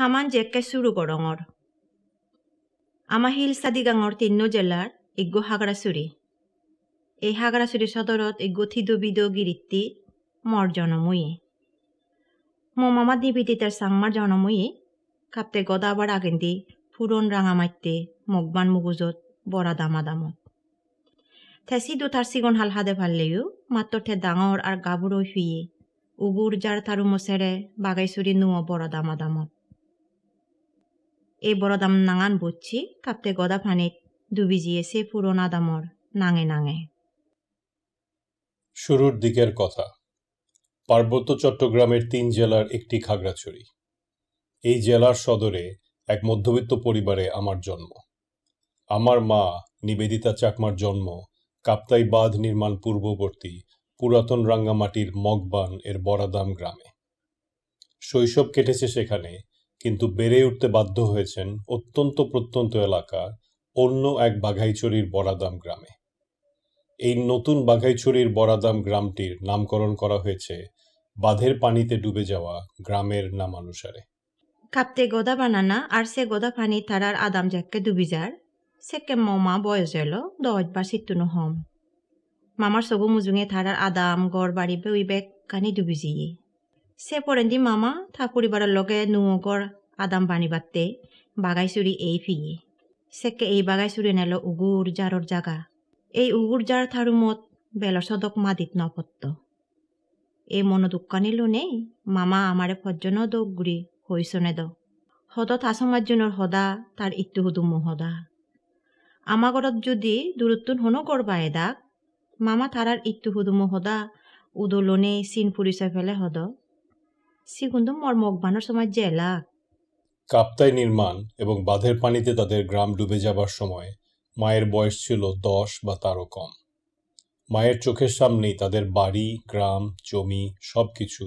হামান জেক্কে চুৰুগৰঙৰ আমা শিলচাদিগাঙৰ তিন্ন জেলার ইগ্গু হাগৰাচুৰি এই সদরত সদৰত ইগ্গু থিদুবিদ গিৰিত্তি মর জনমুয়ে মো মামা নিবিদিতাৰ সাংমার জনমুয়ে কাপতে গদাবার আগেন্দি ফুৰণ ৰাঙামাইতে মগবান মুগুজত বড়া দামা দামত থেচি দুটাৰ সিগন হাল হাদে ভাললেও মাত্র ঠে ডাঙর আর গাভৰু হুইয়ে উগুৰ জাৰ তাৰু মচেৰে বাগাইচুৰি নুৱ বৰা দামা দামত এই বৰদাম নাঙান বচ্ছি কাপ্তে গদা পানীত ডুবি গিয়েছে পুরোনা দামর নাঙে নাঙে শুরুর দিকের কথা পার্বত্য চট্টগ্রামের তিন জেলার একটি খাগড়াছড়ি এই জেলার সদরে এক মধ্যবিত্ত পরিবারে আমার জন্ম আমার মা নিবেদিতা চাকমার জন্ম কাপ্তাই বাঁধ নির্মাণ পূর্ববর্তী পুরাতন রাঙ্গামাটির মগবান এর বরাদাম গ্রামে শৈশব কেটেছে সেখানে কিন্তু বেড়ে উঠতে বাধ্য হয়েছেন অত্যন্ত প্রত্যন্ত এলাকা অন্য এক বাঘাইচুরির বরাদাম গ্রামে এই নতুন বাঘাইছড়ির বরাদাম গ্রামটির নামকরণ করা হয়েছে বাঁধের পানিতে ডুবে যাওয়া গ্রামের নামানুসারে কাপতে গোদা বানানা আর সে গোদা পানি তারার আদাম জাককে ডুবি যার সেকে মমা বয়স এল দশ বা হম মামার সবু মুজুঙে থারার আদাম গড় বাড়ি বেউই বেগ কানি ডুবি যিয়ে সে পরেন্দি মামা থা পরিবারের লগে নুগড় আদাম 아담바니 바떼 바가이수리 에이피기 세께 에이 নেল উগুর জারর জাগা এই উগুর জার থারু মত বেল সদক মাদিত নপত্ত এ মনোদুক্কানি নেই মামা আমারে ফজ্জন দগুড়ি হইসনে দ হদ থাসমার জন্য হদা তার ইত্যু হুদুম হদা আমাগরত যদি দূরত্বন হনো করবা এদাক মামা তার আর ইত্যু হুদুম হদা উদলনে সিন পুরিসে ফেলে হদ সিগুন্দ মর্মক বানোর সময় জেলাক কাপ্তায় নির্মাণ এবং বাঁধের পানিতে তাদের গ্রাম ডুবে যাবার সময় মায়ের বয়স ছিল দশ বা তারও কম মায়ের চোখের সামনেই তাদের বাড়ি গ্রাম জমি সব কিছু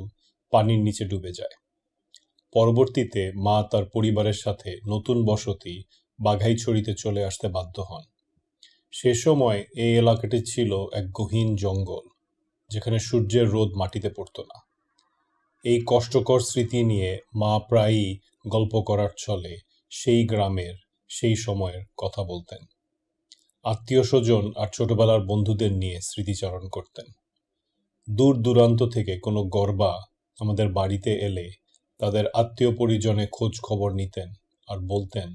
পানির নিচে ডুবে যায় পরবর্তীতে মা তার পরিবারের সাথে নতুন বসতি বাঘাইছড়িতে চলে আসতে বাধ্য হন সে সময় এই এলাকাটি ছিল এক গহীন জঙ্গল যেখানে সূর্যের রোদ মাটিতে পড়ত না এই কষ্টকর স্মৃতি নিয়ে মা প্রায়ই গল্প করার ছলে সেই গ্রামের সেই সময়ের কথা বলতেন আত্মীয় স্বজন আর ছোটবেলার বন্ধুদের নিয়ে স্মৃতিচারণ করতেন দূর দূরান্ত থেকে কোনো গর্বা আমাদের বাড়িতে এলে তাদের আত্মীয় পরিজনে খোঁজ খবর নিতেন আর বলতেন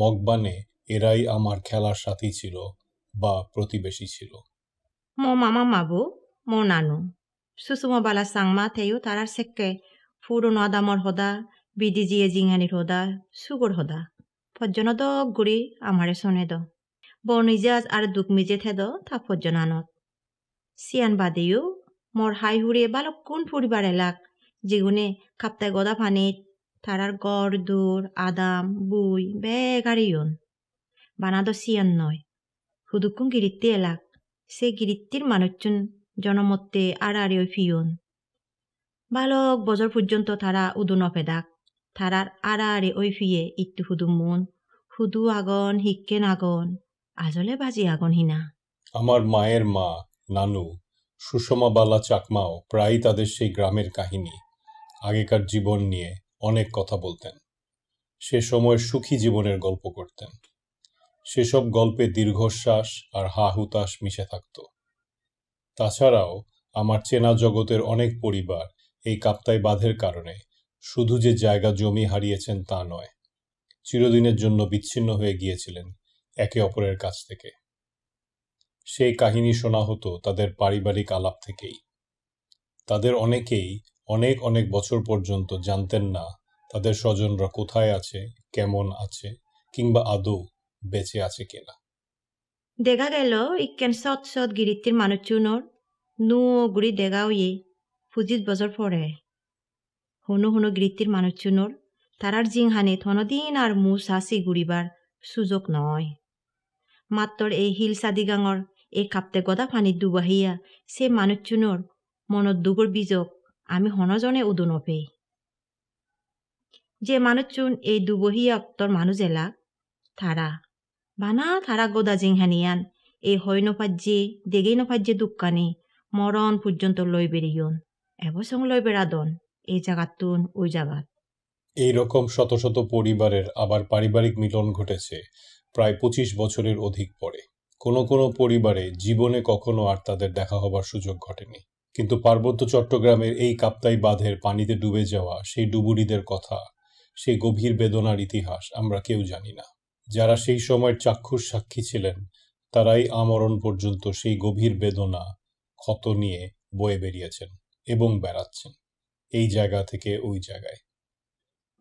মগবানে এরাই আমার খেলার সাথী ছিল বা প্রতিবেশী ছিল মো মামা মাবু মো নানু সুসুমা বালা সাংমা থেয়ু তারার সেককে ফুরো নদামর হদা বিদি জিয়ে জিঙানি হদা সুগর হদা ফজ্জনত গুড়ি আমারে সনে দ বনিজাজ আর দুঃখ মিজে থেদ তা ফজ্জনানত সিয়ান বাদেও মর হাই হুড়ে বালক কোন ফুরিবার এলাক যেগুনে কাপ্তায় গদা তার আর গড় দূর আদাম বুই বেগারিয়ন বানাদ সিয়ান নয় হুদুকুন গিরিত্তি এলাক সে গিরিত্তির মানুষজন জনমত্তে আর আরিও ফিয়ন বালক বজর পর্যন্ত তারা উদুন অপেদাক ওই ফিয়ে ইট্টু 이뚜 মন 후두 আগন হিকেন আগন আজলে বাজি আগন হিনা আমার মায়ের মা নানু সুষমা বালা চাকমাও প্রায়ই তাদের সেই গ্রামের কাহিনী আগেকার জীবন নিয়ে অনেক কথা বলতেন সে সময় সুখী জীবনের গল্প করতেন সেসব গল্পে দীর্ঘশ্বাস আর হা হুতাস মিশে থাকত তাছাড়াও আমার চেনা জগতের অনেক পরিবার এই কাপ্তাই বাঁধের কারণে শুধু যে জায়গা জমি হারিয়েছেন তা নয় চিরদিনের জন্য বিচ্ছিন্ন হয়ে গিয়েছিলেন একে অপরের কাছ থেকে সেই কাহিনী শোনা হতো তাদের পারিবারিক আলাপ থেকেই তাদের অনেকেই অনেক অনেক বছর পর্যন্ত জানতেন না তাদের স্বজনরা কোথায় আছে কেমন আছে কিংবা আদৌ বেঁচে আছে কিনা দেখা গেল ইকেন সৎ সৎ গিরিত্তির মানুষজনের নু গুড়ি দেখা হইয়ে পঁচিশ বছর পরে হনু হনু গ্রীতির মানুষজনের তারার জিংহানে থনদিন আর মু সাসি গুড়িবার সুযোগ নয় মাত্র এই হিল সাদিগাঙর এই কাপ্তে গদা ফানি ডুবাহিয়া সে মানুষজনের মনত দুগর বীজক আমি হনজনে উদো পে যে মানুষজন এই দুবহিয়া অক্তর মানুষ এলা থারা বানা থারা গদা জিংহানিয়ান এই হয় নফাজ্যে দেগেই নফাজ্যে দুক্কানে মরণ পর্যন্ত লই বেরিয়ন এবসং লই বেড়া দন এই জাগাতুন ওই জাগাত এইরকম শত শত পরিবারের আবার পারিবারিক মিলন ঘটেছে প্রায় পঁচিশ বছরের অধিক পরে কোনো কোনো পরিবারে জীবনে কখনো আর তাদের দেখা হবার সুযোগ ঘটেনি কিন্তু পার্বত্য চট্টগ্রামের এই কাপ্তাই বাঁধের পানিতে ডুবে যাওয়া সেই ডুবুরিদের কথা সেই গভীর বেদনার ইতিহাস আমরা কেউ জানি না যারা সেই সময়ের চাক্ষুষ সাক্ষী ছিলেন তারাই আমরণ পর্যন্ত সেই গভীর বেদনা ক্ষত নিয়ে বয়ে বেরিয়েছেন এবং বেড়াচ্ছেন এই জায়গা থেকে ওই জায়গায়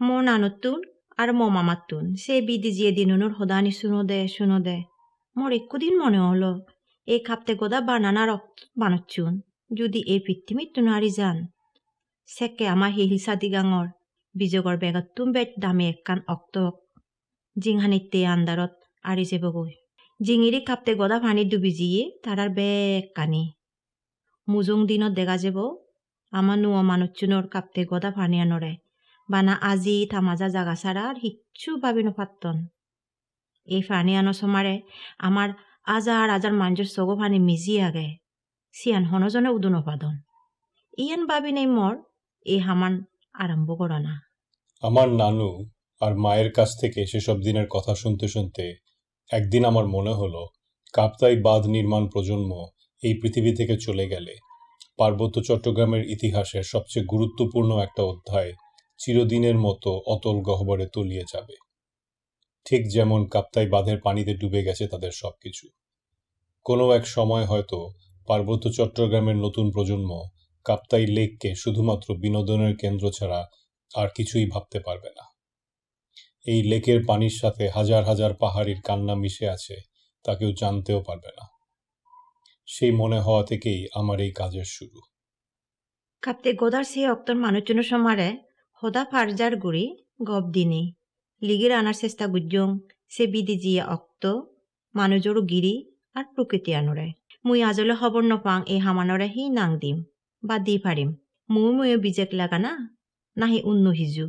মন আনতুন আর মামাতুন সে বিদি জিয়ে দিন দিনুনুর হদানি শুনো দে শুনো দে মোর একদিন মনে হলো এই খাপতে গোদা বানানা রক্ত বানাচ্ছুন যদি এই পৃথিবী তুনারি যান সেকে আমার হিহিসা দিগাঙর বিজগর বেগত তুম বেট দামে একখান অক্ত জিংহানি তে আন্দারত আরি যে বগৈ জিঙিরি খাপতে গদা ভানি ডুবি জিয়ে তার বেগ কানি মুজুং দিনত দেখা যাব আমানু মানুচুনোর কাপতে গদা ফানিয়া নরে বানা আজি থামাজা জাগা ছাড়া আর হিচ্ছু ভাবি নপাত্তন এই ফানিয়ানো সমারে আমার আজার আজার মাঞ্জর সগো ফানি মিজি আগে সিয়ান হনজনে উদুন উপাদন ইয়ান ভাবি নেই মর এই হামান আরম্ভ করো না আমার নানু আর মায়ের কাছ থেকে সেসব দিনের কথা শুনতে শুনতে একদিন আমার মনে হলো কাপ্তাই বাঁধ নির্মাণ প্রজন্ম এই পৃথিবী থেকে চলে গেলে পার্বত্য চট্টগ্রামের ইতিহাসের সবচেয়ে গুরুত্বপূর্ণ একটা অধ্যায় চিরদিনের মতো অতল গহ্বরে তলিয়ে যাবে ঠিক যেমন কাপ্তাই বাঁধের পানিতে ডুবে গেছে তাদের সব কিছু কোনো এক সময় হয়তো পার্বত্য চট্টগ্রামের নতুন প্রজন্ম কাপ্তাই লেককে শুধুমাত্র বিনোদনের কেন্দ্র ছাড়া আর কিছুই ভাবতে পারবে না এই লেকের পানির সাথে হাজার হাজার পাহাড়ির কান্না মিশে আছে তা কেউ জানতেও পারবে না সেই মনে হওয়া থেকেই আমার এই কাজের শুরু 갑때 ফারজার গুড়ি গব দিনে 호다 আনার চেষ্টা 리기라 সে বিদি 세비디지야 অক্ত 마누조로 গিরি আর প্রকৃতি আনরে মুই আজলে হবর নপাং এই হামানরে হি নাং দিম বা দি পারিম মুই মুয়ে বিজেক লাগানা নাহি উন্ন হিজু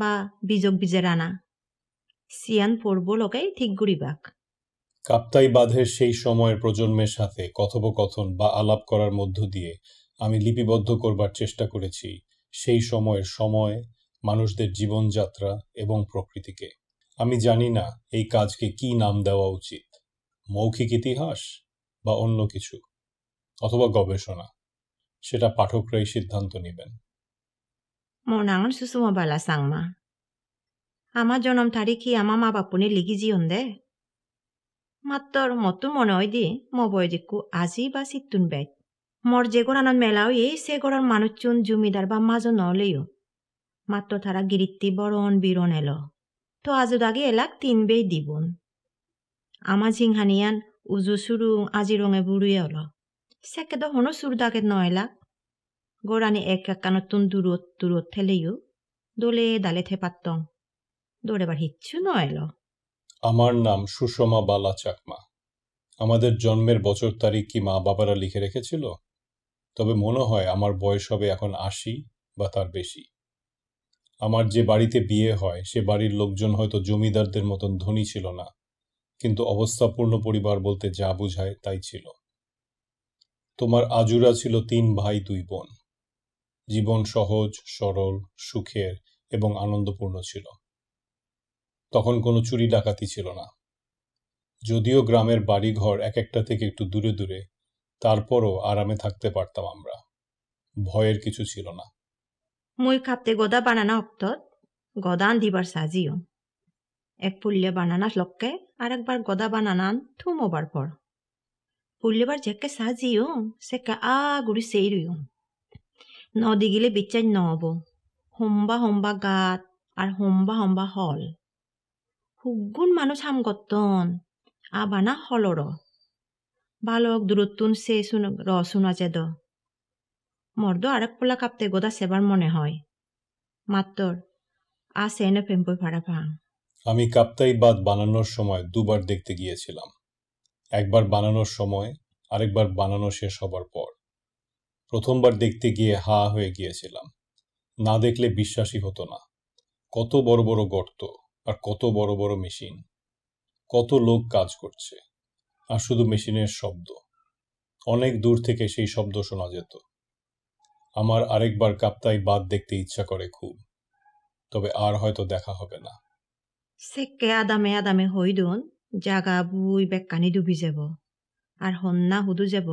বা বিজক আনা সিয়ান পড়ব লগাই ঠিক গুড়িবাক কাপ্তাই বাঁধের সেই সময়ের প্রজন্মের সাথে কথোপকথন বা আলাপ করার মধ্য দিয়ে আমি লিপিবদ্ধ করবার চেষ্টা করেছি সেই সময়ের সময় মানুষদের জীবনযাত্রা এবং প্রকৃতিকে আমি জানি না এই কাজকে কি নাম দেওয়া উচিত মৌখিক ইতিহাস বা অন্য কিছু অথবা গবেষণা সেটা পাঠকরাই সিদ্ধান্ত নেবেন আমার জন্ম তারিখ আমার মা বাপুনে লিখি জিয়ন দেয় মাত্র মতো মনে হয় আজি বা 맞더러 못도 মর যে 아지바시 মেলাও এই সে গড়ার মানুষজন জমিদার বা মাজ নলেও মাত্র তারা গিরিত্তি বরণ বিরণ এল তো আজ দাগে এলাক তিন বেই দিবন আমা জিংহানিয়ান উজু সুরু আজি রঙে বুড়িয়ে অল সেকে তো হনো সুর দাগে নয়লাক গোরানি এক এক নতুন দূরত দূরত ঠেলেও দোলে দালে থেপাত্তং দৌড়েবার হিচ্ছু নয় এলো আমার নাম সুষমা বালা চাকমা আমাদের জন্মের বছর তারিখ কি মা বাবারা লিখে রেখেছিল তবে মনে হয় আমার বয়স হবে এখন আশি বা তার বেশি আমার যে বাড়িতে বিয়ে হয় সে বাড়ির লোকজন হয়তো জমিদারদের মতন ধনী ছিল না কিন্তু অবস্থাপূর্ণ পরিবার বলতে যা বোঝায় তাই ছিল তোমার আজুরা ছিল তিন ভাই দুই বোন জীবন সহজ সরল সুখের এবং আনন্দপূর্ণ ছিল তখন কোনো চুরি ডাকাতি ছিল না যদিও গ্রামের বাড়িঘর এক একটা থেকে একটু দূরে দূরে তারপরও আরামে থাকতে পারতাম আমরা ভয়ের কিছু ছিল না মই খাপতে গদা বানানা অক্ত গদান দিবার সাজিও এক পুল্লে বানানা লক্কে আর একবার গদা বানানান থুমোবার পর পুল্লেবার যেকে সাজিও সেকে আ গুড়ি নদী গিলে বিচার নব হোম্বা হোম্বা গাত আর হোম্বা হোম্বা হল মানুষ হাম 것던 আবানা হলর বালক দূরত্বন সে র শোনা যেদ মর্দ আরেক পোলা কাপতে গোদা সেবার মনে হয় মাত্তর আ সেনে পেম্পই ভাড়া আমি কাপ্তাই বাদ বানানোর সময় দুবার দেখতে গিয়েছিলাম একবার বানানোর সময় আরেকবার বানানো শেষ হবার পর প্রথমবার দেখতে গিয়ে হা হয়ে গিয়েছিলাম না দেখলে বিশ্বাসই হতো না কত বড় বড় গর্ত আর কত বড় বড় মেশিন কত লোক কাজ করছে আর শুধু মেশিনের শব্দ অনেক দূর থেকে সেই শব্দ শোনা যেত আমার আরেকবার কাপ্তাই বাদ দেখতে ইচ্ছা করে খুব তবে আর হয়তো দেখা হবে না চেক্কে আদামে আদামে হৈ জাগা বুই বেকানি ডুবি যাব আর হন্না হুদু যাব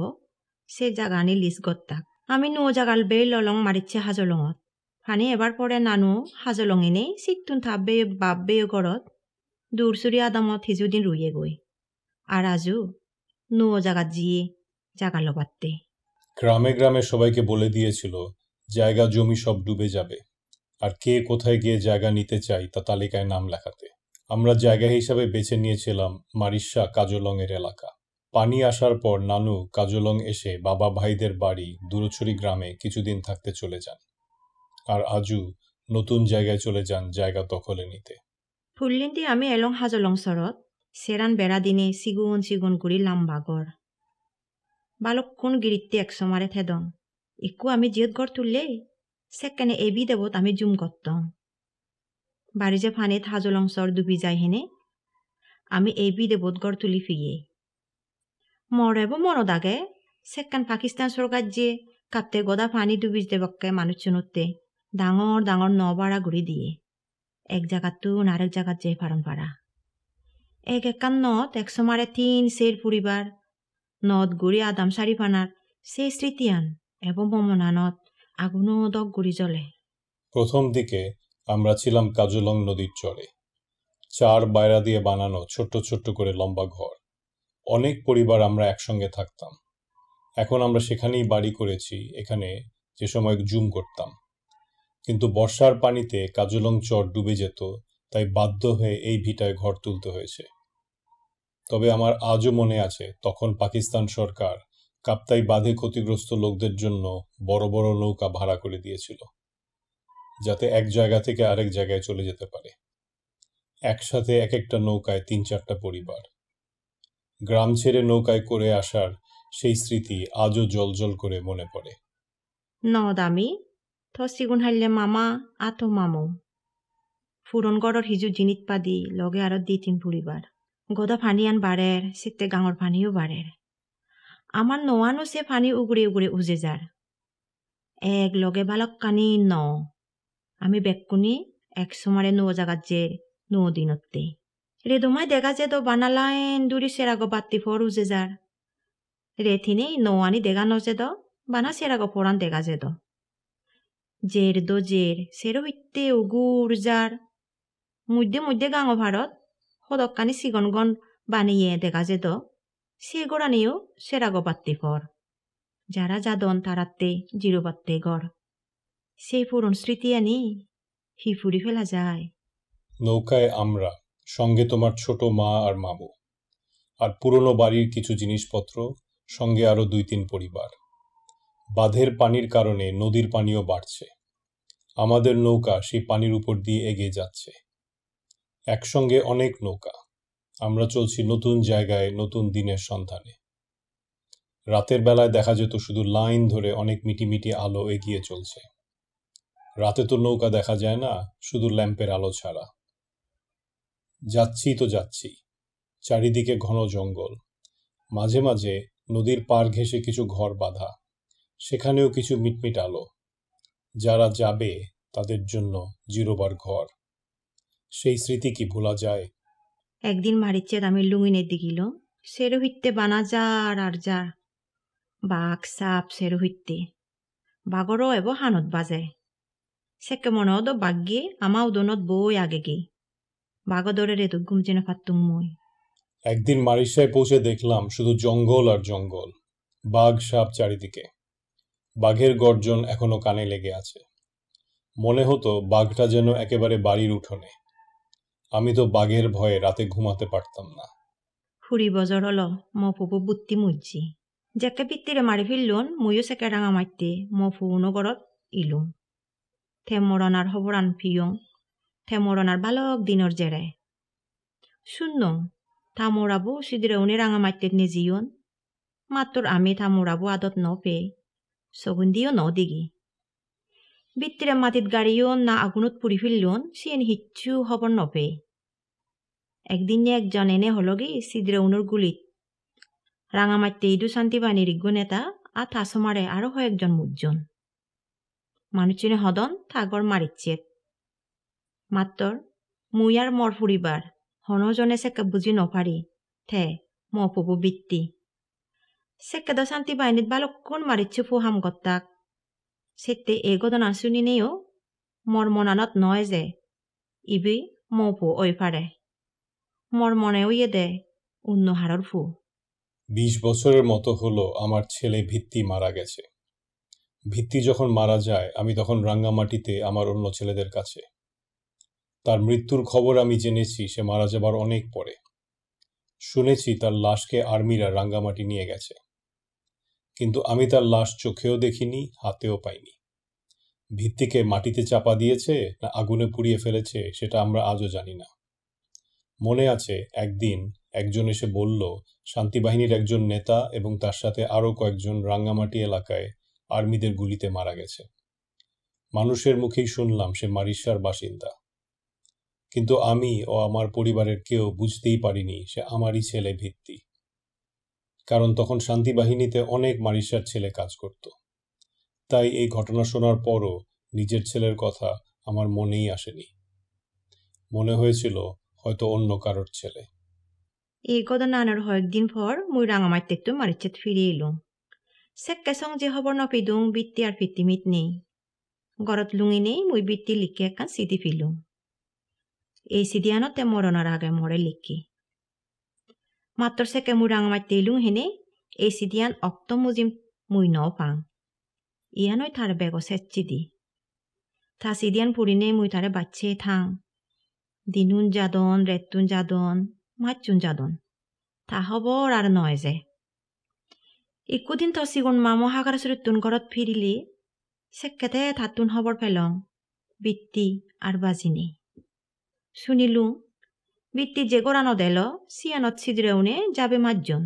সেই জাগানি লিস গত্তাক আমি নো জাগাল বেই ললং মারিচ্ছে হাজলঙত ফানি এবার পরে নানু সাজলঙিনি চিকটুন থাপবে বাপবে ঘৰত দূরসুরি আদামত হিজুদিন রুয়ে গই আর আজু নুও জাগাত জিয়ে জাগালো পাত্তে গ্রামে গ্রামে সবাইকে বলে দিয়েছিল জায়গা জমি সব ডুবে যাবে আর কে কোথায় গিয়ে জায়গা নিতে চাই তা তালিকায় নাম লেখাতে আমরা জায়গা হিসাবে বেছে নিয়েছিলাম মারিসা কাজলংয়ের এলাকা পানি আসার পর নানু কাজলং এসে বাবা ভাইদের বাড়ি দূরছড়ি গ্রামে কিছুদিন থাকতে চলে যান আর আজু নতুন জায়গায় চলে যান জায়গা দখলে নিতে ফুললিনটি আমি এলং হাজলং সরত সেরান বেড়া দিনে সিগুন সিগুন করি লাম্বা গড় বালক কোন গিরিতে এক সমারে থেদম একু আমি জিয়ত গড় তুললে সেখানে এবি দেবত আমি জুম করতম বাড়ি যে ফানে হাজলং সর ডুবি যায় হেনে আমি এবি দেবত গড় তুলি ফিয়ে মরেব মর দাগে সেকান পাকিস্তান সরকার যে কাপ্তে গদা ফানি ডুবি দেবককে মানুষ চুনতে ডাঙর ডাঙর নবাড়া ঘুরি দিয়ে এক জেগাতোন আৰেক জায়গা যে পাৰণ পাৰা এক একান্নত একশমাৰে তিন সের পরিবার নদ গুৰি আদাম চাৰিফানার সেই স্মৃতিয়ান এবং নদ আগুন দক গুড়ি জ্বলে প্রথম দিকে আমরা ছিলাম কাজুলং নদীর চরে চার বাইরা দিয়ে বানানো ছোট্ট ছোট্ট করে লম্বা ঘর অনেক পরিবার আমরা একসঙ্গে থাকতাম এখন আমরা সেখানেই বাড়ি করেছি এখানে যে সময় জুম করতাম কিন্তু বর্ষার পানিতে কাজলং চর ডুবে যেত তাই বাধ্য হয়ে এই ভিটায় ঘর তুলতে হয়েছে তবে আমার আজও মনে আছে তখন পাকিস্তান সরকার কাপ্তাই বাঁধে ক্ষতিগ্রস্ত লোকদের জন্য বড় বড় নৌকা ভাড়া করে দিয়েছিল যাতে এক জায়গা থেকে আরেক জায়গায় চলে যেতে পারে একসাথে এক একটা নৌকায় তিন চারটা পরিবার গ্রাম ছেড়ে নৌকায় করে আসার সেই স্মৃতি আজও জল জল করে মনে পড়ে নদামি থসিগুণ হাইলে মামা আতো মামো ফুরন গড়র হিজু জিনিত পাদি লগে আরো দি তিন পুরিবার গদা আন বাড়ের সিতে গাঙর ফানিও বাড়ের আমার নোয়ানো সে ফানি উগড়ে উগড়ে উজে যার এক লগে বালক কানি ন আমি বেকুনি এক সোমারে নো জাগাত যে নো দিনতে রে দোমায় দেখা যে তো বানালাইন দূরি সেরাগ বাত্তি ফর উজে যার রেথিনি নোয়ানি দেখা নজে যে দ বানা সেরাগ ফোরান দেখা যে দ জের দো জের সেরো হইতে উগুর জার মধ্যে মধ্যে গাঙ ভারত সদকানি সিগনগন বানিয়ে দেখা যেত সে গোড়ানিও সেরা গপাত্তে কর যারা যাদন তারাত্তে জিরো পাত্তে গর সেই পুরন স্মৃতি আনি হিফুরি ফেলা যায় নৌকায় আমরা সঙ্গে তোমার ছোট মা আর মামু আর পুরনো বাড়ির কিছু জিনিসপত্র সঙ্গে আরও দুই তিন পরিবার বাঁধের পানির কারণে নদীর পানিও বাড়ছে আমাদের নৌকা সেই পানির উপর দিয়ে এগিয়ে যাচ্ছে একসঙ্গে অনেক নৌকা আমরা চলছি নতুন জায়গায় নতুন দিনের সন্ধানে রাতের বেলায় দেখা যেত শুধু লাইন ধরে অনেক মিটিমিটি আলো এগিয়ে চলছে রাতে তো নৌকা দেখা যায় না শুধু ল্যাম্পের আলো ছাড়া যাচ্ছি তো যাচ্ছি চারিদিকে ঘন জঙ্গল মাঝে মাঝে নদীর পার ঘেঁষে কিছু ঘর বাঁধা সেখানেও কিছু মিটমিট আলো যারা যাবে তাদের জন্য জিরোবার ঘর সেই স্মৃতি কি ভোলা যায় একদিন মারিচ্ছে আমি লুঙিনের দিকিল সেরো হইতে যার আর যার বাঘ সাপ সেরো হইতে বাঘরও এব হানত বাজে সেকে মনদ বাগ্যে আমাও দনত বই আগে গে বাঘ এত রে দুগুম পারতুম মই একদিন মারিসায় পৌঁছে দেখলাম শুধু জঙ্গল আর জঙ্গল বাঘ সাপ চারিদিকে বাঘের গর্জন এখনো কানে লেগে আছে মনে হতো বাঘটা যেন একেবারে বাড়ির উঠোনে আমি তো বাঘের ভয়ে রাতে ঘুমাতে পারতাম না ফুরি বজর হলো মফুপু বুত্তি মুজি জেকে পিত্তিরে মারি ফিরলুন ময়ো সেকে রাঙা মারতে মফু উনগরত ইলুম থেমরনার হবরান ফিয়ং থেমরনার বালক দিনর জেরে শূন্য থামোরাবো সিদিরে উনি রাঙা মারতে নেজিয়ন মাত্র আমি থামোরাবো আদত ন পেয়ে so kundi no digi. Bittire matit gariyon na agunut puri fillon sien hitchu hobor nope. একদিন একজন এনে হলো কি উনুর গুলিত রাঙামাটিতে ইডু শান্তি বাহিনীর ইজ্ঞ নেতা আর তাসমারে আরও কয়েকজন মুজন মানুষজনে হদন থাগর মারিচ্ছে মাত্তর মুই মর ফুরিবার হনজনে সে বুঝি নফারি থে মপুব বৃত্তি শান্তি 새끼다 산티바이닛 সেতে 마리치포 ঘটনা শুনি 에거던 মর মনানত নয় যে ইবি মপু মর মনে ওইয়ে দে অন্য হারর ফু বিশ বছরের মতো হলো আমার ছেলে ভিত্তি মারা গেছে ভিত্তি যখন মারা যায় আমি তখন রাঙ্গামাটিতে আমার অন্য ছেলেদের কাছে তার মৃত্যুর খবর আমি জেনেছি সে মারা যাবার অনেক পরে শুনেছি তার লাশকে আর্মিরা রাঙ্গামাটি নিয়ে গেছে কিন্তু আমি তার লাশ চোখেও দেখিনি হাতেও পাইনি ভিত্তিকে মাটিতে চাপা দিয়েছে না আগুনে পুড়িয়ে ফেলেছে সেটা আমরা আজও জানি না মনে আছে একদিন একজন এসে বলল শান্তিবাহিনীর একজন নেতা এবং তার সাথে আরও কয়েকজন রাঙ্গামাটি এলাকায় আর্মিদের গুলিতে মারা গেছে মানুষের মুখেই শুনলাম সে মারিশার বাসিন্দা কিন্তু আমি ও আমার পরিবারের কেউ বুঝতেই পারিনি সে আমারই ছেলে ভিত্তি কারণ তখন শান্তি বাহিনীতে অনেক মারিশার ছেলে কাজ করত তাই এই ঘটনা শোনার পরও নিজের ছেলের কথা আমার মনেই আসেনি মনে হয়েছিল হয়তো অন্য কারোর ছেলে এই কথা নানার কয়েকদিন পর মুই রাঙামাইতে একটু মারিচেত ফিরিয়ে এলুম সেক্কাসং যে হবর নপিদুং বৃত্তি আর ফিতিমিত নেই গরত লুঙি নেই মুই বৃত্তি লিখে একখান সিদি ফিলুম এই সিদিয়ানতে মরণার আগে মরে লিখি মাত্ৰ চেকে মোৰ মুৰাঙামাই তেলুং হেনে এই চিদিয়ান অক্ত মুজিম মুই ন পাং ইয়ানৈ তাৰ বেগ চেচি দি থা চিদিয়ান ফুৰিনে মই তাৰে বাচ্ছে থাং দিনুন যাদন ৰেটুন যাদন মাচুন যাদন থা হ'ব আৰু নহয় যে একোদিন তই চিগুণ মামো সাগৰ চৰিতুন ঘৰত ফিৰিলি চেকেতে থাতুন খবৰ পেলং বৃত্তি আৰু বাজিনি শুনিলোঁ যে ছিদ্রে উনে যাবে siano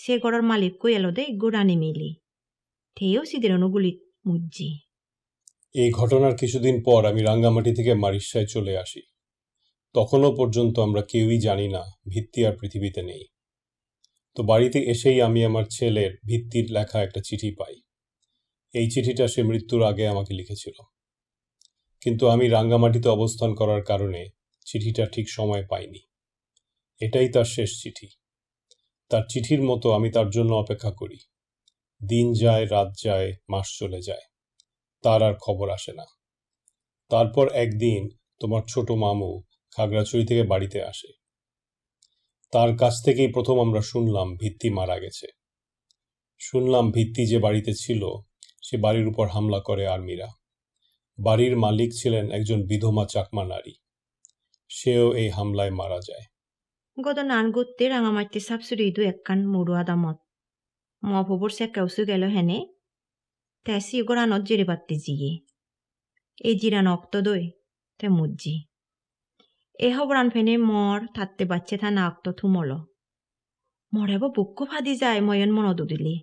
সে গড়র মালিক কই এলো দে গোড়ানি মিলি Teo সিদ্রে অনুগুলি Muggi. এই ঘটনার কিছুদিন পর আমি রাঙ্গামাটি থেকে মারিশায় চলে আসি তখনও পর্যন্ত আমরা কেউই জানি না ভিত্তি আর পৃথিবীতে নেই তো বাড়িতে এসেই আমি আমার ছেলের ভিত্তির লেখা একটা চিঠি পাই এই চিঠিটা সে মৃত্যুর আগে আমাকে লিখেছিল কিন্তু আমি রাঙ্গামাটিতে অবস্থান করার কারণে চিঠিটা ঠিক সময় পাইনি এটাই তার শেষ চিঠি তার চিঠির মতো আমি তার জন্য অপেক্ষা করি দিন যায় রাত যায় মাস চলে যায় তার আর খবর আসে না তারপর একদিন তোমার ছোট মামু খাগড়াছড়ি থেকে বাড়িতে আসে তার কাছ থেকেই প্রথম আমরা শুনলাম ভিত্তি মারা গেছে শুনলাম ভিত্তি যে বাড়িতে ছিল সে বাড়ির উপর হামলা করে আর্মিরা বাড়ির মালিক ছিলেন একজন বিধমা চাকমা নারী সেও এই হামলায় মারা যায় গত নানগত্যে রাঙামাটি সাবসুরি দু একখান মরুয়া দামত মহবর ভবর সে কেউসু গেল হেনে তেসি গোড়ানত জিরে পাত্তি জিয়ে এই জিরান অক্ত দই তে মুজি এ হবরান ফেনে মর থাকতে বাচ্চে থা না অক্ত থুমল মরেব বুক্ক ফাদি যায় ময়ন মন দিলি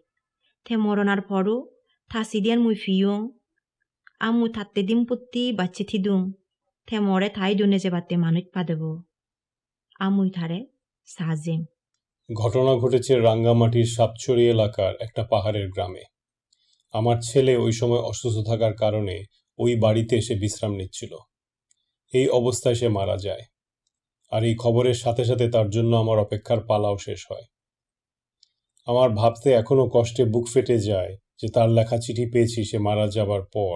থে মরনার পরও থাসি দিয়ান মুই ফিয়ং আমু থাকতে দিম পত্তি বাচ্চে থিদুং 태모레 다이돈에 মানুষ পা দেব আমুই ধারে সাজিম ঘটনা ঘটেছে রাঙ্গামাটির সাপছড়ি এলাকার একটা পাহাড়ের গ্রামে আমার ছেলে ওই সময় অসুস্থ থাকার কারণে ওই বাড়িতে এসে বিশ্রাম নিচ্ছিল এই অবস্থায় সে মারা যায় আর এই খবরের সাথে সাথে তার জন্য আমার অপেক্ষার পালাও শেষ হয় আমার ভাবতে এখনও কষ্টে বুক ফেটে যায় যে তার লেখা চিঠি পেয়েছি সে মারা যাবার পর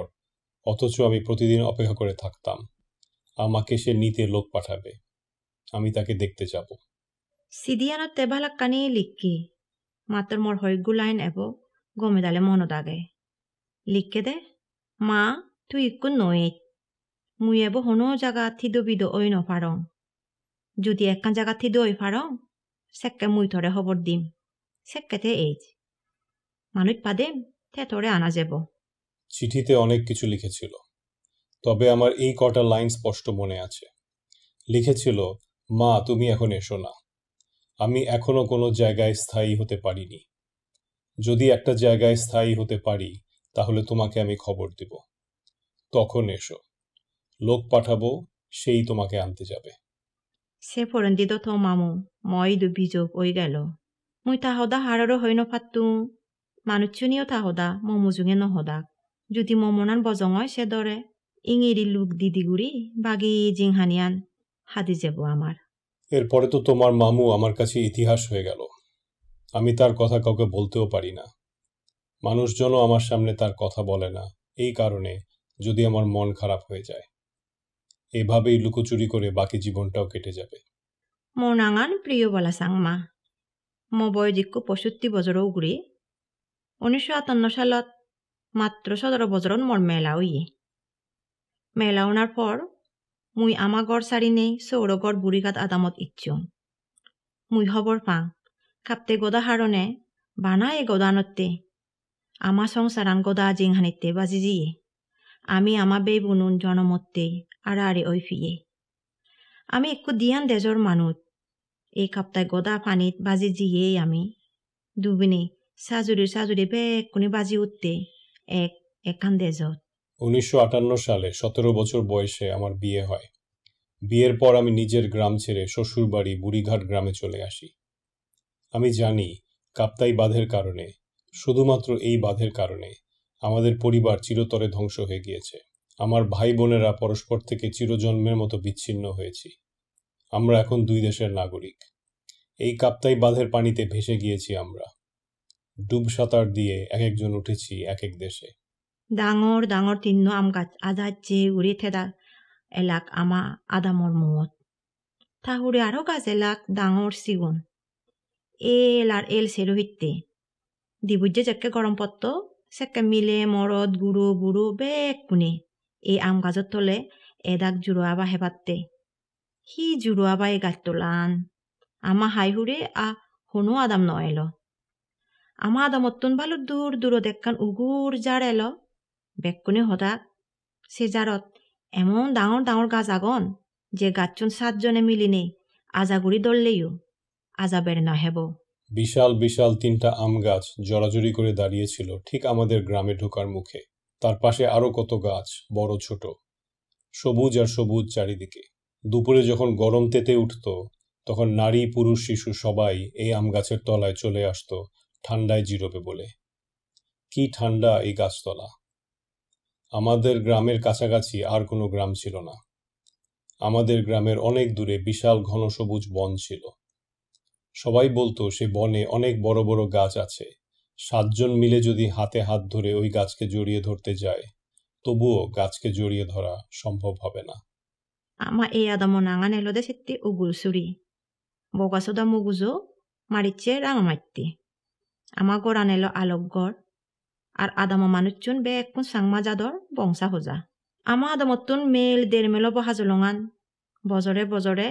অথচ আমি প্রতিদিন অপেক্ষা করে থাকতাম আমাকে সে নিতে লোক পাঠাবে আমি তাকে দেখতে যাব সিদিয়ানো তেবালা কানে লিখকি মাতর মোর হইগু লাইন এব গমে দালে মন দাগে লিখকে দে মা তুই একু নয়েত মুই এব হনো জাগা থিদো বিদো ওই নফারং যদি একখান জাগা থিদো ওই ফারং সেককে মুই থরে খবর দিম সেককেতে এইজ মানুষ পাদে তে তোরে আনা যাব চিঠিতে অনেক কিছু লিখেছিল তবে আমার এই কটা লাইন স্পষ্ট মনে আছে লিখেছিল মা তুমি এখন এসো না আমি এখনো কোনো জায়গায় স্থায়ী হতে পারিনি যদি একটা জায়গায় স্থায়ী হতে পারি তাহলে তোমাকে আমি খবর দেব তখন এসো লোক পাঠাবো সেই তোমাকে আনতে যাবে সে 세포른디도 더 গেল 머이도 তাহদা 오이갈로 মুইতাহদা হারারো হইন ফাত্তু মানুচুনিও তাহদা মমুজুঙে জুঙে নহদাক যদি মমনান হয় সে দরে লুক দিদিগুড়ি বাগে জিংহানিয়ান হাদি যাব আমার এরপরে তো তোমার মামু আমার কাছে ইতিহাস হয়ে গেল আমি তার কথা কাউকে বলতেও পারি না মানুষজনও আমার সামনে তার কথা বলে না এই কারণে যদি আমার মন খারাপ হয়ে যায় এভাবেই লুকোচুরি করে বাকি জীবনটাও কেটে যাবে মোনাঙান প্রিয় বলা চাংমা মো বয়স পঁয়ষট্টি পঁয়ষষ্ঠি বছরও উগড়ি উনিশশো আটান্ন সালত মাত্র সতেরো বছৰত মোৰ মেলা ওই ইয়ে। মেলাওনার পর মুই আমা গড় সৌর গড় বুড়িঘাত আদামত ইচ্ছুম মুই হবর পাং কাপ্তে গদা হারণে বানা এ গদানত্তে আমা সংসারান গদা জিংহানিতে জিয়ে আমি আমা বে বুনুন জনমত্তে আর আরে ওই ফিয়ে আমি একু দিয়ান দেজর মানুষ এই কাপ্তায় গদা পানিত বাজি জিয়ে আমি দুবিনে সাজুরি সাজুরি বেকুনি বাজি উঠতে এক একান দেজত উনিশশো সালে সতেরো বছর বয়সে আমার বিয়ে হয় বিয়ের পর আমি নিজের গ্রাম ছেড়ে শ্বশুরবাড়ি বুড়িঘাট গ্রামে চলে আসি আমি জানি কাপ্তাই বাঁধের কারণে শুধুমাত্র এই বাঁধের কারণে আমাদের পরিবার চিরতরে ধ্বংস হয়ে গিয়েছে আমার ভাই বোনেরা পরস্পর থেকে চিরজন্মের মতো বিচ্ছিন্ন হয়েছি আমরা এখন দুই দেশের নাগরিক এই কাপ্তাই বাঁধের পানিতে ভেসে গিয়েছি আমরা ডুব সাঁতার দিয়ে এক একজন উঠেছি এক এক দেশে ডাঙৰ ডাঙৰ তিন্ন আম গাছ আজাচে উৰি থেদা এলাক আমা আদামৰ মূৰত থাহুৰে আৰু গাছ এলাক ডাঙৰ চিগুণ এল আৰ এল চেৰোহিতে ডিবুজ্যে জেকে গৰম পত্ৰ চেকে মিলে মৰত গুৰু বুৰু বেগ কোনে এই আম গাজত তলে এডাক জোৰোৱাবা হেবাতে সি জোৰোৱাবা এই গাছ তোলান আমাৰ হাইহুৰে আ হনু আদাম নহয় এল আমাৰ আদামত তোন ভালো দূৰ দূৰত একান উগুৰ জাৰ এল বেকুনে হতা সেজারত এমন ডাঙর ডাঙর গাছ আগন যে গাছচুন সাতজনে মিলিনে আজাগুড়ি দললেইও আজা বেড়ে না হেব বিশাল বিশাল তিনটা আম গাছ জড়াজড়ি করে দাঁড়িয়েছিল ঠিক আমাদের গ্রামে ঢোকার মুখে তার পাশে আরও কত গাছ বড় ছোট সবুজ আর সবুজ চারিদিকে দুপুরে যখন গরম তেতে উঠত তখন নারী পুরুষ শিশু সবাই এই আম গাছের তলায় চলে আসতো ঠান্ডায় জিরোবে বলে কি ঠান্ডা এই গাছতলা আমাদের গ্রামের কাছাকাছি আর কোনো গ্রাম ছিল না আমাদের গ্রামের অনেক দূরে বিশাল ঘন সবুজ বন ছিল সবাই বলতো সে বনে অনেক বড় বড় গাছ আছে সাতজন মিলে যদি হাতে হাত ধরে ওই গাছকে জড়িয়ে ধরতে যায় তবুও গাছকে জড়িয়ে ধরা সম্ভব হবে না 아마 에야다 뭐 나가네 로데 세띠 우굴수리 뭐가 쏟아 무구조 마리체 라마마띠 아마 고라넬로 আলোকগড় আর আদাম মানুষজন বে একুন সাংমা জাদর বংশা হোজা আমা আদমতুন মেল দেরমেলব হাজলঙান বজরে বজরে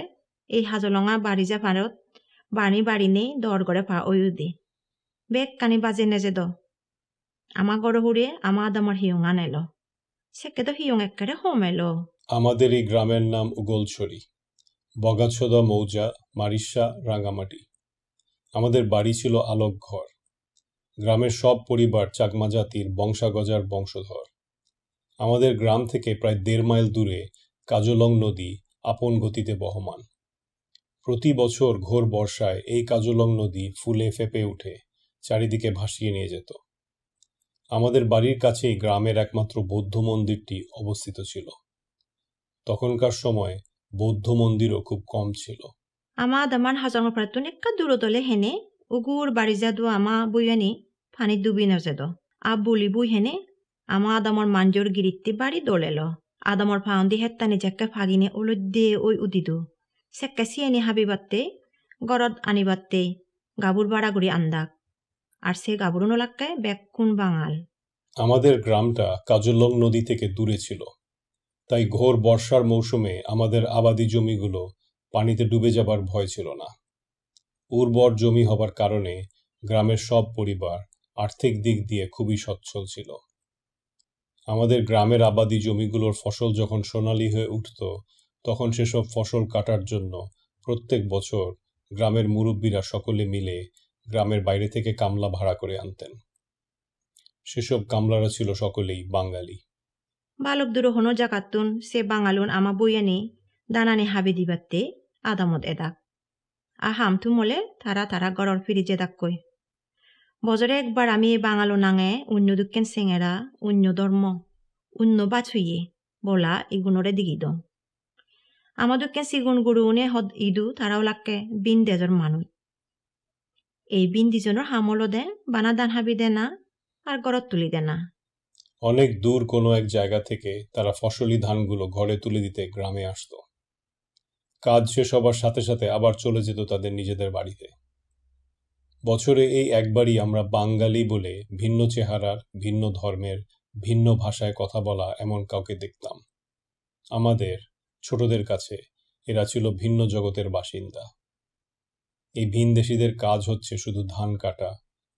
এই হাজলঙা বাড়ি যা ভারত বাড়ি বাড়ি নেই দর গড়ে ভা পা ওয়ুদি বেগ কানি বাজে নেজে দ আমা গড় হুড়ে আমা আদামার হিয়ঙা নেল সেকে তো হিয়ং একেরে হোম এলো আমাদের এই গ্রামের নাম উগলছড়ি বগাছদা মৌজা মারিসা রাঙ্গামাটি আমাদের বাড়ি ছিল আলোক ঘর গ্রামের সব পরিবার চাকমা জাতির বংশাগজার বংশধর আমাদের গ্রাম থেকে প্রায় দেড় মাইল দূরে কাজলং নদী আপন গতিতে বহমান প্রতি বছর ঘোর বর্ষায় এই কাজলং নদী ফুলে ফেপে উঠে চারিদিকে ভাসিয়ে নিয়ে যেত আমাদের বাড়ির কাছেই গ্রামের একমাত্র বৌদ্ধ মন্দিরটি অবস্থিত ছিল তখনকার সময় বৌদ্ধ মন্দিরও খুব কম ছিল আমা দামান হাজং প্রাতুন একা দূরদলে হেনে উগুর যাদু আমা বইয়ানি পানিত ডুবি নজেদ আ বুলিবুই হেনে আমা আদামর মাঞ্জর গিরিত্তি বাড়ি দোলেল আদামর ফাউন্দি হেত্তানি জেক্কে ফাগিনে দে ওই উদিদু সেক্কে সিয়েনি বাত্তে গরদ বাত্তে গাবুর বাড়া বাড়াগুড়ি আন্দাক আর সে গাবুরুন লাক্কায় ব্যাকুন বাঙাল আমাদের গ্রামটা কাজলং নদী থেকে দূরে ছিল তাই ঘোর বর্ষার মৌসুমে আমাদের আবাদি জমিগুলো পানিতে ডুবে যাবার ভয় ছিল না উর্বর জমি হবার কারণে গ্রামের সব পরিবার আর্থিক দিক দিয়ে খুবই সচ্ছল ছিল আমাদের গ্রামের আবাদি জমিগুলোর ফসল যখন সোনালি হয়ে উঠত তখন সেসব ফসল কাটার জন্য প্রত্যেক বছর গ্রামের মুরব্বীরা সকলে মিলে গ্রামের বাইরে থেকে কামলা ভাড়া করে আনতেন সেসব কামলারা ছিল সকলেই বাঙালি বালক দুরহনো জাকাতুন সে বাঙালুন আমা বইয়ানি দানানে হাবি দিবাতে আদামত এদাক আহাম তুমলে তারা তারা গড়র ফিরি জেদাক কই বজরে একবার আমি বাঙালো নাঙে অন্য দুঃখেন সেঙেরা অন্য ধর্ম অন্য ছুইয়ে বলা ইগুণরে দিগি দন আমাদেরকে সিগুণ উনে হদ ইদু তারাও লাগে বিন দেজর মানুষ এই বিন দিজনের হামলো দে বানা দান হাবি দে না আর গরত তুলি দে না অনেক দূর কোনো এক জায়গা থেকে তারা ফসলি ধানগুলো ঘরে তুলে দিতে গ্রামে আসতো কাজ শেষ হবার সাথে সাথে আবার চলে যেত তাদের নিজেদের বাড়িতে বছরে এই একবারই আমরা বাঙালি বলে ভিন্ন চেহারার ভিন্ন ধর্মের ভিন্ন ভাষায় কথা বলা এমন কাউকে দেখতাম আমাদের ছোটদের কাছে এরা ছিল ভিন্ন জগতের বাসিন্দা এই ভিনদেশিদের কাজ হচ্ছে শুধু ধান কাটা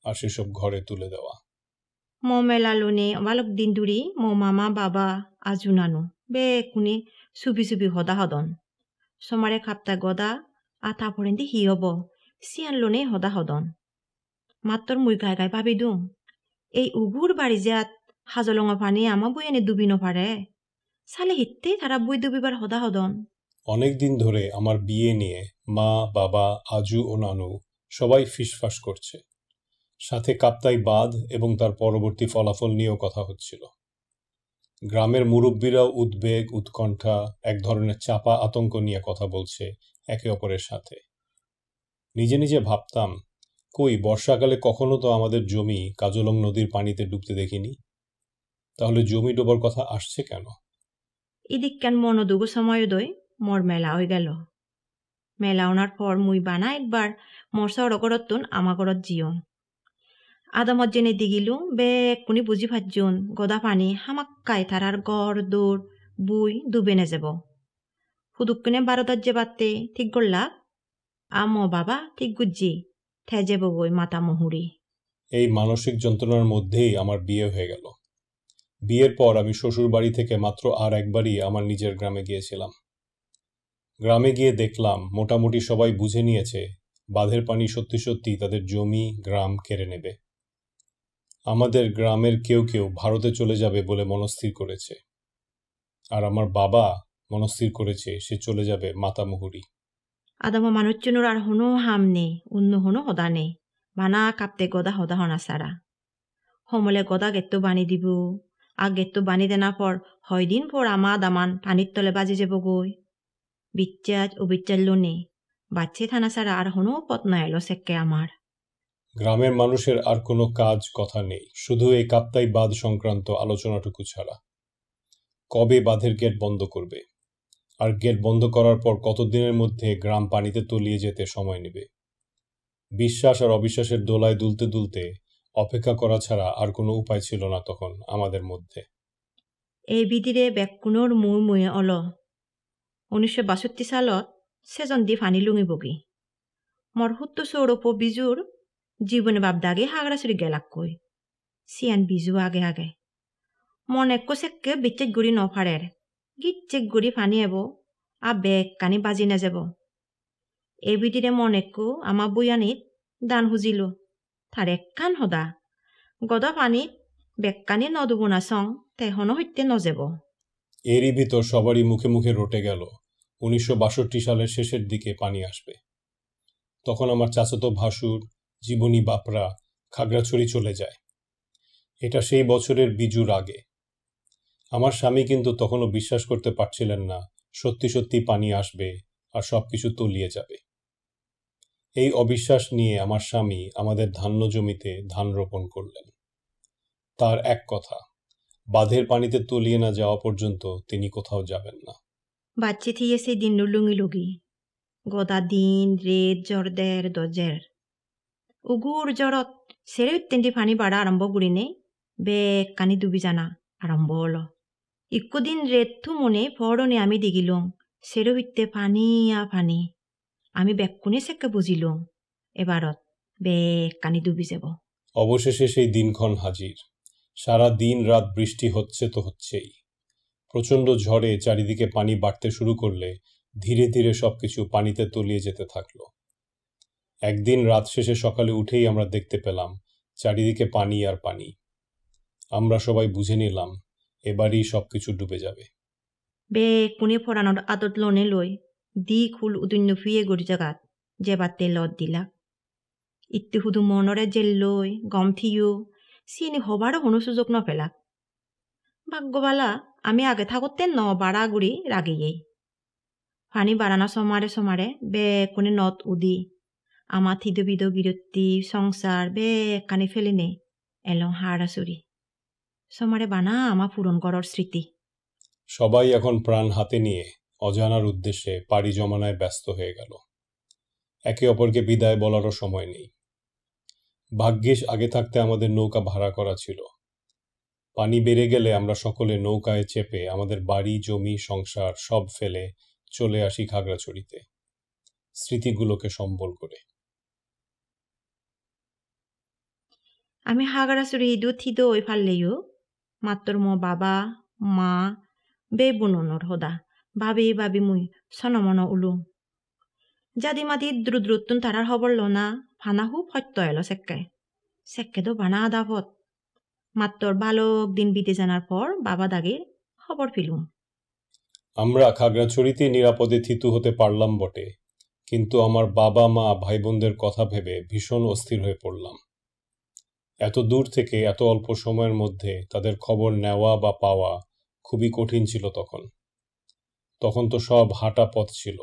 আর সেসব ঘরে তুলে দেওয়া মমেলালুনে অবালক দিন দূরি মো মামা বাবা আজুনানু বে কুনে সুবি সুবি হদা হদন সমারে খাপ্তা গদা আতা পড়েন্দি হিয়ব সিয়ান লোনে হদা হদন মাত্র মুই গায় গায় ভাবি দুম এই উগুর বাড়ি জাত হাজলঙ পানি আমা বই এনে ডুবি নপারে সালে হিত্তেই তারা বই ডুবিবার হদা হদন দিন ধরে আমার বিয়ে নিয়ে মা বাবা আজু ও নানু সবাই ফিসফাস করছে সাথে কাপ্তাই বাদ এবং তার পরবর্তী ফলাফল নিয়েও কথা হচ্ছিল গ্রামের মুরব্বীরাও উদ্বেগ উৎকণ্ঠা এক ধরনের চাপা আতঙ্ক নিয়ে কথা বলছে একে অপরের সাথে নিজে নিজে ভাবতাম কই বর্ষাকালে কখনো তো আমাদের জমি কাজলং নদীর পানিতে ডুবতে দেখিনি তাহলে জমি ডোবার কথা আসছে কেন ইদিক কেন মনোদুগু সময়দয় মর মেলা হয়ে গেল মেলা ওনার পর মুই বানা একবার মরসা অরগরতন আমাগরত জিও আদমত জেনে দিগিলু বে কুনি বুঝি ভাজুন গদা পানি হামাক্কায় তারার গড় দৌড় বুই ডুবে নে যাব হুদুক্কুনে বারোদার যে বাড়তে ঠিক গড়লাক আমো বাবা ঠিক গুজ্জি ঠেজে বই মাতা মহুরি এই মানসিক যন্ত্রণার মধ্যেই আমার বিয়ে হয়ে গেল বিয়ের পর আমি শ্বশুর বাড়ি থেকে মাত্র আর একবারই আমার নিজের গ্রামে গিয়েছিলাম গ্রামে গিয়ে দেখলাম মোটামুটি সবাই বুঝে নিয়েছে বাঁধের পানি সত্যি সত্যি তাদের জমি গ্রাম কেড়ে নেবে আমাদের গ্রামের কেউ কেউ ভারতে চলে যাবে বলে মনস্থির করেছে আর আমার বাবা মনস্থির করেছে সে চলে যাবে মাতামুহুরি আর হাম নে 호노 হনো হদা নে 호다니 কাপতে গদা হদা হনা সারা হমলে গদা গেট্টু বানি দিব আর গেট্টু বানি দেনা পর হয় দিন পর আমা দামান পানির তলে বাজি যাব গই বিচ্চাজ ও বিচ্চার লোনে বাচ্চে থানা ছাড়া আর হনো পথ না এলো সেকে আমার গ্রামের মানুষের আর কোনো কাজ কথা নেই শুধু এই কাপ্তাই বাঁধ সংক্রান্ত আলোচনাটুকু ছাড়া কবে বাঁধের গেট বন্ধ করবে আর গেট বন্ধ করার পর কতদিনের মধ্যে গ্রাম পানিতে তলিয়ে যেতে সময় নেবে বিশ্বাস আর অবিশ্বাসের দোলায় দুলতে দুলতে অপেক্ষা করা ছাড়া আর কোনো উপায় ছিল না তখন আমাদের মধ্যে এই বিধিরে ব্যাকুণর মূর মুয়ে অল উনিশশো বাষট্টি সালত সেজন দ্বীপ হানি লুঙিবগী মোৰ সুত্তু চৌৰপ বিজুৰ জীৱনে বাপদাগে গেলাক কই সিয়ান বিজু আগে আগে মন একো চেককে বিচ্ছেদ গুড়ি নফারের গিচ্চেক গুড়ি ফানি এব আ বেগ কানি বাজি নাযাব এবিটিৰে মন একো আমার বুয়ানীত দান খুজিলোঁ তার একান সদা গদা পানি বেকানি নদুব নাচং তেহনো সৈতে নজেব এরই ভিতর সবারই মুখে মুখে রটে গেল উনিশশো সালের শেষের দিকে পানি আসবে তখন আমার চাচাতো ভাসুর জীবনী বাপরা খাগড়াছড়ি চলে যায় এটা সেই বছরের বিজুর আগে আমার স্বামী কিন্তু তখনও বিশ্বাস করতে পারছিলেন না সত্যি সত্যি পানি আসবে আর সব কিছু তলিয়ে যাবে এই অবিশ্বাস নিয়ে আমার স্বামী আমাদের ধান্য জমিতে ধান রোপণ করলেন তার এক কথা বাঁধের পানিতে তলিয়ে না যাওয়া পর্যন্ত তিনি কোথাও যাবেন না বাচ্চি থিয়ে সেই দিন লুঙ্গি লুগি গদা দিন রেত জর্দের দজের উগুর জড়ত সেরে তিনটি ফানি বাড়া আরম্ভ গুড়িনে বেগ কানি ডুবি জানা আরম্ভ হলো ඉක්කුදින් රෙත්තුමුනේ ෆෝඩොනේ අමි දිගිලුම් සෙරුවිත්තේ ফানিয়া ফানি আমি ব্যাকুনে সেকে বুঝিলুম এবারত বে কানি ডুবি যাব অবশেষে সেই দিনক্ষণ হাজির সারা দিন রাত বৃষ্টি হচ্ছে তো হচ্ছেই প্রচণ্ড ঝড়ে চারিদিকে পানি বাড়তে শুরু করলে ধীরে ধীরে সবকিছু পানিতে তলিয়ে যেতে থাকলো একদিন রাত শেষে সকালে উঠেই আমরা দেখতে পেলাম চারিদিকে পানি আর পানি আমরা সবাই বুঝে নিলাম এবারই সবকিছু ডুবে যাবে 배 군에 포라노 아도tlone loi di kul udinno fie gori jagat je batte lot dila itte hudu monore je loi gom thiyo sini hobaro hono sujog no pela ভাগ্যবালা আমি আগে থাকতে ন বাড়াগুড়ি রাগিয়েই ফানি বাড়ানো সমারে সমারে বে কোনে নত উদি আমা থিদবিদ গিরত্তি সংসার বে কানে ফেলে নে এলো হাড়াসুরি সমারে বানা আমা পূরণ করার স্মৃতি সবাই এখন প্রাণ হাতে নিয়ে অজানার উদ্দেশ্যে পাড়ি জমানায় ব্যস্ত হয়ে গেল একে অপরকে বিদায় বলারও সময় নেই ভাগ্যিস আগে থাকতে আমাদের নৌকা ভাড়া করা ছিল পানি বেড়ে গেলে আমরা সকলে নৌকায় চেপে আমাদের বাড়ি জমি সংসার সব ফেলে চলে আসি খাগড়াছড়িতে স্মৃতিগুলোকে সম্বল করে আমি হাগড়াছড়ি দুধ ওই ফাললেও মাত্র মো বাবা মা বে বুননর হদা ভাবি ভাবি মুই সনমন উলু জাদি মাতি দ্রুদ্রুতুন তারার হবর না ফানাহু ফত্য এল সেক্কায় সেক্কে তো বানা আদাভত মাত্র বালক দিন বিতে জানার পর বাবা দাগে খবর ফিলু আমরা খাগড়াছড়িতে নিরাপদে থিতু হতে পারলাম বটে কিন্তু আমার বাবা মা ভাই বোনদের কথা ভেবে ভীষণ অস্থির হয়ে পড়লাম এত দূর থেকে এত অল্প সময়ের মধ্যে তাদের খবর নেওয়া বা পাওয়া খুবই কঠিন ছিল তখন তখন তো সব হাঁটা পথ ছিল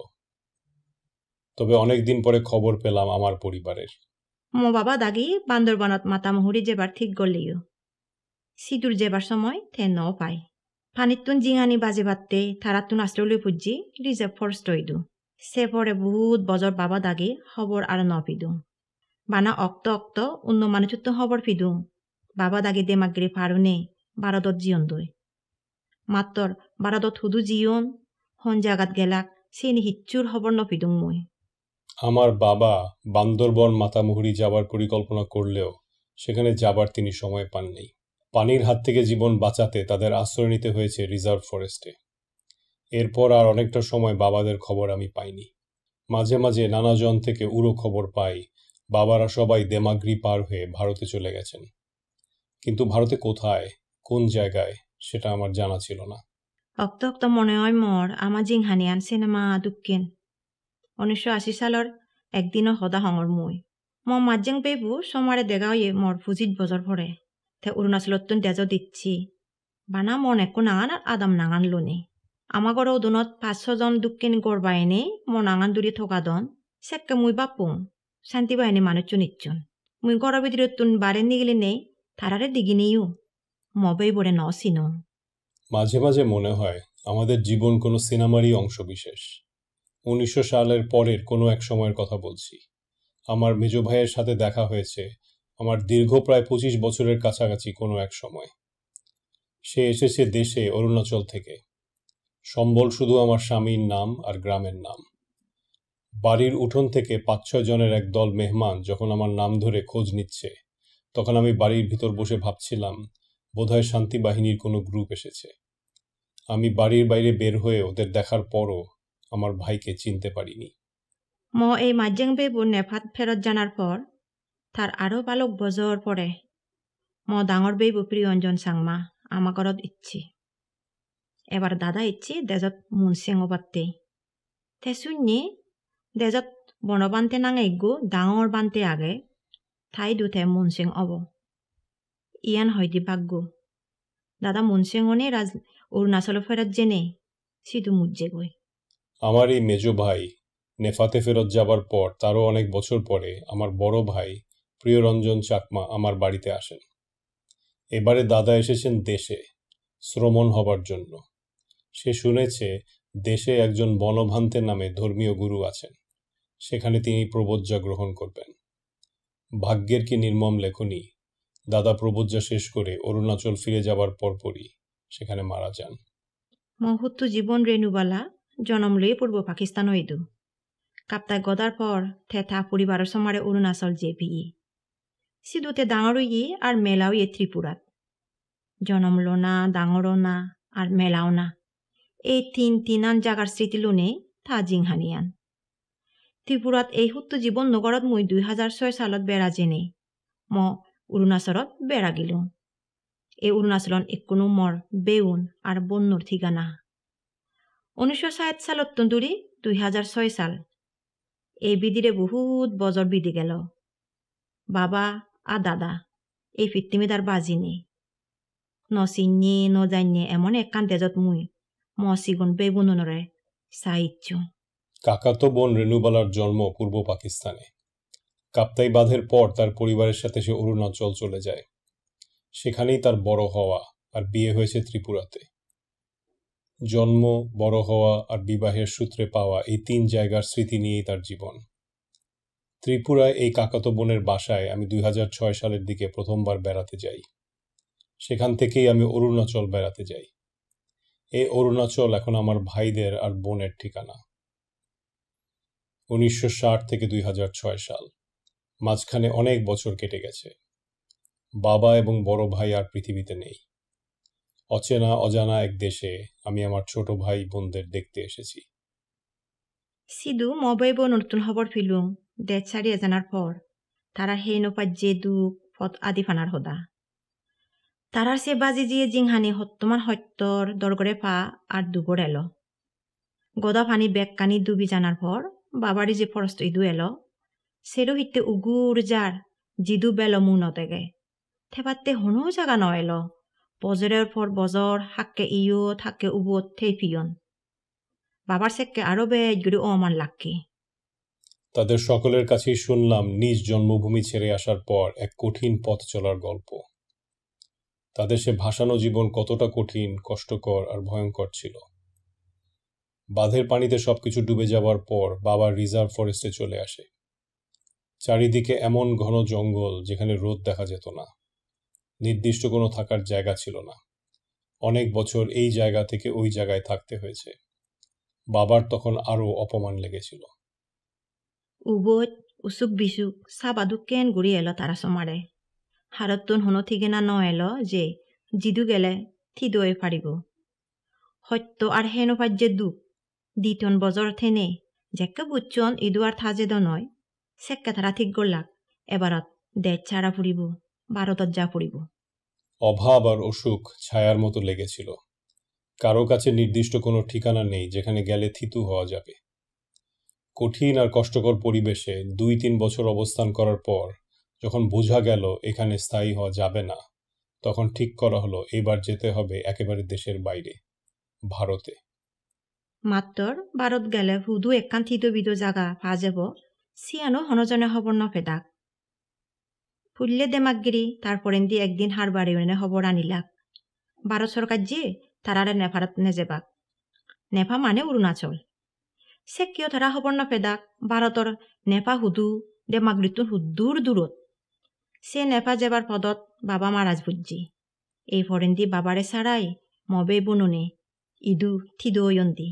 তবে অনেক দিন পরে খবর পেলাম আমার পরিবারের মো বাবা দাগি বান্দরবনত মাতামহুরি যেবার ঠিক গলিও সিঁদুর যেবার সময় তে ন পায় পানিতুন জিঙানি বাজে বাড়তে থারাতুন আশ্রয় পুজি রিজার্ভ ফরেস্ট হইদু সে পরে বহুত বজর বাবা দাগি খবর আর ন পিদু বানা অক্ত অক্ত অন্য মানুষত্ব হবর ফিদুম বাবা দাগে দে মাগ্রে ফারুনে বারাদত জিয়ন দই মাত্তর বারাদত হুদু জিয়ন হন জাগাত গেলাক সেন হিচ্চুর হবর ন ফিদুম মই আমার বাবা বান্দরবন মাতামুহুরি যাবার পরিকল্পনা করলেও সেখানে যাবার তিনি সময় পাননি পানির হাত থেকে জীবন বাঁচাতে তাদের আশ্রয় নিতে হয়েছে রিজার্ভ ফরেস্টে এরপর আর অনেকটা সময় বাবাদের খবর আমি পাইনি মাঝে মাঝে নানাজন থেকে উড়ো খবর পাই বাবারা সবাই দেমাগ্রি পার হয়ে ভারতে চলে গেছেন কিন্তু ভারতে কোথায় কোন জায়গায় সেটা আমার জানা ছিল না মনে হয় মর আমার হানিয়ান সিনেমা দুঃখেন উনিশশো আশি সালের একদিন হদা হঙর মই ম মাজেং পেবু সমারে দেখা হয়ে মর ফুজিত বজর ভরে তে অত্যন্ত তেজ দিচ্ছি বানা মন একো নাঙান আর আদাম নাঙান লোনে আমার ওদনত পাঁচ ছজন দুঃখিন বাইনে মন আঙান দূরে থকা দন সেক্কে মুই বাপুং শান্তি বাহিনী 산티바에는 많았죠 있죠. 문거러비 들였던 바렌니길이네 다라를 디기니요. মবেই বলে নসিনো মাঝে মাঝে মনে হয় আমাদের জীবন কোনো সিনেমারই অংশ বিশেষ উনিশশো সালের পরের কোনো এক সময়ের কথা বলছি আমার মেজ ভাইয়ের সাথে দেখা হয়েছে আমার দীর্ঘ প্রায় পঁচিশ বছরের কাছাকাছি কোনো এক সময় সে এসেছে দেশে অরুণাচল থেকে সম্বল শুধু আমার স্বামীর নাম আর গ্রামের নাম বাড়ির উঠোন থেকে পাঁচ ছয় জনের এক দল মেহমান যখন আমার নাম ধরে খোঁজ নিচ্ছে তখন আমি বাড়ির ভিতর বসে ভাবছিলাম বোধহয় শান্তি বাহিনীর কোনো গ্রুপ এসেছে আমি বাড়ির বাইরে বের হয়ে ওদের দেখার পরও আমার ভাইকে চিনতে পারিনি ম এই মাজ্জেং বেবু নেফাত ফেরত জানার পর তার আরও বালক বজর পরে ম ডাঙর বেবু প্রিয়ঞ্জন সাংমা আমাকরত ইচ্ছি এবার দাদা ইচ্ছি দেজত মুনসিং অবাত্তেই তে শুনি Desot bono গো ডাঙর ego আগে bante age thai dute অব ইয়ান Ian hoidi গো দাদা মনসিংহনে রাজ অরুণাচল ফেরত জেনে সিধু মুজ্জে গই আমার এই মেজ ভাই নেফাতে ফেরত যাবার পর তারও অনেক বছর পরে আমার বড় ভাই রঞ্জন চাকমা আমার বাড়িতে আসেন এবারে দাদা এসেছেন দেশে শ্রমণ হবার জন্য সে শুনেছে দেশে একজন বনভান্তের নামে ধর্মীয় গুরু আছেন সেখানে তিনি প্রবজ্জা গ্রহণ করবেন ভাগ্যের কি নির্মম লেখনী দাদা প্রবজ্জা শেষ করে অরুণাচল ফিরে যাবার পরপরই সেখানে মারা যান মহত্ব জীবন রেণুবালা জনম লয়ে পূর্ব পাকিস্তান ইদু কাপ্তায় গদার পর ঠেথা পরিবারের সমারে অরুণাচল যে ভিয়ে সিদুতে ডাঙর ইয়ে আর মেলাও ইয়ে ত্রিপুরাত জনম লোনা ডাঙরও না আর মেলাও না এই তিন তিনান জাগার স্মৃতি লোনে থা জিংহানিয়ান ত্রিপুরাত এই সুত্র জীৱন নগৰত মই দুই হাজার ছয় চালত বেৰা জেনে ম অৰুণাচলত বেৰা গিলোঁ এই অৰুণাচলত একোনো মৰ বেউন আৰু বন্যৰ ঠিকানা ঊনৈছশ সাত চালত দুই হাজার ছয় চাল এই বিদিৰে বহুত বজৰ বিদি গেল বাবা আর দাদা এই ফিত্তিমিদার বাজিনে ন চিন্যে ন জান্যে এমন একান্তেজত মুই মসিগুন বেগুনুন রে কাকাতো বোন রেনুবালার জন্ম পূর্ব পাকিস্তানে কাপ্তাই বাঁধের পর তার পরিবারের সাথে সে অরুণাচল চলে যায় সেখানেই তার বড় হওয়া আর বিয়ে হয়েছে ত্রিপুরাতে জন্ম বড় হওয়া আর বিবাহের সূত্রে পাওয়া এই তিন জায়গার স্মৃতি নিয়েই তার জীবন ত্রিপুরায় এই কাকাতো বোনের বাসায় আমি দুই সালের দিকে প্রথমবার বেড়াতে যাই সেখান থেকেই আমি অরুণাচল বেড়াতে যাই এ অরুণাচল এখন আমার ভাইদের আর বোনের ঠিকানা উনিশশো থেকে দুই সাল মাঝখানে অনেক বছর কেটে গেছে বাবা এবং বড় ভাই আর পৃথিবীতে নেই অচেনা অজানা এক দেশে আমি আমার ছোট ভাই বোনদের দেখতে এসেছি সিধু মবাই বোন নতুন হবার ফিলুম দেড় চারি এজানার পর তারা সেই নপাত যে দুঃখ আদি ফানার হদা তারা সে বাজি দিয়ে জিংহানি হত্যমান হত্যর দরগরে পা আর দুগড় এলো গদা ফানি কানি দুবি জানার পর বাবারি যে ফরস্ত ইদু এলো সেরু হিতে উগুর যার জিদু বেল মু নতেগে থেবাতে হনো জাগা ন এলো বজরের পর বজর হাককে ইউ থাকে উবু থে পিয়ন বাবার সেককে আরো বেজ গুড়ি অমান লাক্কি তাদের সকলের কাছেই শুনলাম নিজ জন্মভূমি ছেড়ে আসার পর এক কঠিন পথ চলার গল্প তাদের সে ভাসানো জীবন কতটা কঠিন কষ্টকর আর ভয়ঙ্কর ছিল বাঁধের পানিতে সব কিছু ডুবে যাওয়ার পর বাবা রিজার্ভ ফরেস্টে চলে আসে চারিদিকে এমন ঘন জঙ্গল যেখানে রোদ দেখা যেত না নির্দিষ্ট কোনো থাকার জায়গা ছিল না অনেক বছর এই জায়গা থেকে ওই জায়গায় থাকতে হয়েছে বাবার তখন আরও অপমান লেগেছিল উবৈ উসুক বিসুক সাবাদু কেন ঘুরিয়ে এলো তারা সমারে 하룻돈 혼어티게나 যে জিদু গেলে থিদয়ে 파리고 সত্য আর হেন পাজ্যে দুঃখ দ্বিতন বজর থেনে জেকে বুচ্চন আর থাজে দ নয় সেক্কা থারা ঠিক গড়লাক এবারত দেড় ছাড়া ফুরিব ভারতত যা ফুরিব অভাব আর অসুখ ছায়ার মতো লেগেছিল কারো কাছে নির্দিষ্ট কোনো ঠিকানা নেই যেখানে গেলে থিতু হওয়া যাবে কঠিন আর কষ্টকর পরিবেশে দুই তিন বছর অবস্থান করার পর যখন বোঝা গেল এখানে স্থায়ী হওয়া যাবে না তখন ঠিক করা হলো এবার যেতে হবে একেবারে দেশের বাইরে ভারতে মাত্র ভারত গেলে হুদু একান্তিত বিদ জাগা পা যাব সিয়ানো হনজনে হব ন ফেদাক ফুললে দেমাগিরি তারপরে দি একদিন হার বাড়ি হবর আনিলাক ভারত সরকার যে তারারে নেফারত নেজেবাক নেফা মানে অরুণাচল সে কিয় তারা হবর্ণ ফেদাক ভারতর নেফা হুদু দেমাগরিতুন হুদুর দূরত সে নেফা যাবার পদত বাবা মারাজ বুঝছি এই ফরেন্দি বাবারে সারাই মবে বুনুনে ইদু থিদয়ন্দি